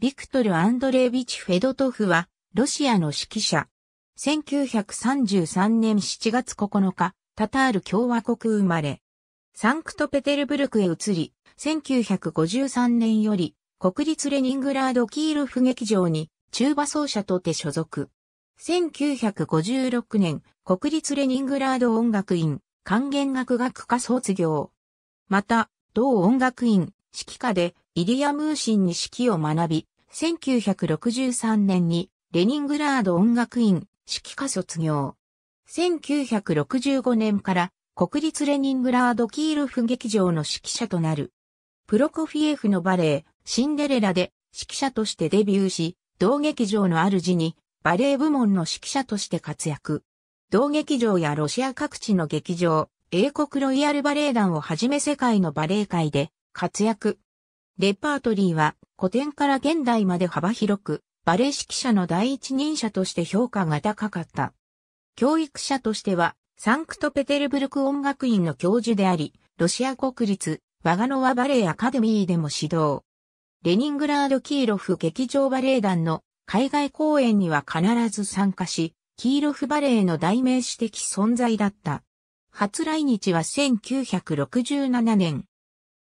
ビクトル・アンドレービチ・フェドトフは、ロシアの指揮者。1933年7月9日、タタール共和国生まれ。サンクトペテルブルクへ移り、1953年より、国立レニングラード・キールフ劇場に、中馬奏者とて所属。1956年、国立レニングラード音楽院、管弦楽学科卒業。また、同音楽院、指揮科で、イリア・ムーシンに指揮を学び、1963年にレニングラード音楽院指揮科卒業。1965年から国立レニングラードキールフ劇場の指揮者となる。プロコフィエフのバレエ、シンデレラで指揮者としてデビューし、同劇場の主にバレエ部門の指揮者として活躍。同劇場やロシア各地の劇場、英国ロイヤルバレエ団をはじめ世界のバレエ界で活躍。レパートリーは古典から現代まで幅広く、バレエ指揮者の第一人者として評価が高かった。教育者としては、サンクトペテルブルク音楽院の教授であり、ロシア国立、ワガノワバレエアカデミーでも指導。レニングラード・キーロフ劇場バレエ団の海外公演には必ず参加し、キーロフバレエの代名詞的存在だった。初来日は1967年、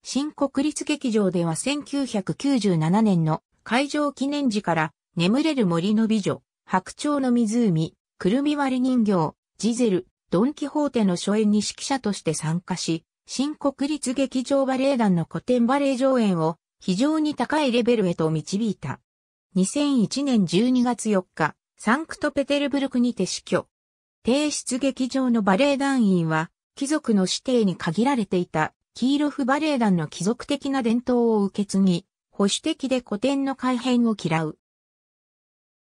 新国立劇場では1997年の会場記念時から眠れる森の美女、白鳥の湖、くるみ割り人形、ジゼル、ドンキホーテの初演に指揮者として参加し、新国立劇場バレエ団の古典バレエ上演を非常に高いレベルへと導いた。2001年12月4日、サンクトペテルブルクにて死去。提出劇場のバレエ団員は、貴族の指定に限られていたキーロフバレエ団の貴族的な伝統を受け継ぎ、保守的で古典の改変を嫌う。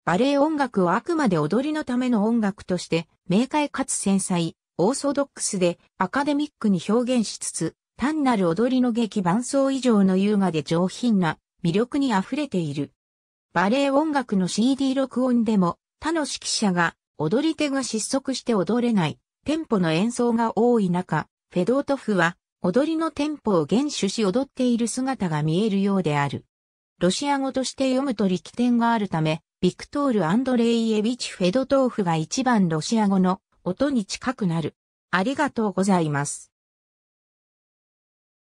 バレエ音楽はあくまで踊りのための音楽として、明快かつ繊細、オーソドックスでアカデミックに表現しつつ、単なる踊りの劇伴奏以上の優雅で上品な魅力に溢れている。バレエ音楽の CD 録音でも他の指揮者が踊り手が失速して踊れないテンポの演奏が多い中、フェドートフは踊りのテンポを厳守し踊っている姿が見えるようである。ロシア語として読むと力点があるため、ビクトール・アンドレイエビチ・フェドトーフが一番ロシア語の音に近くなる。ありがとうございます。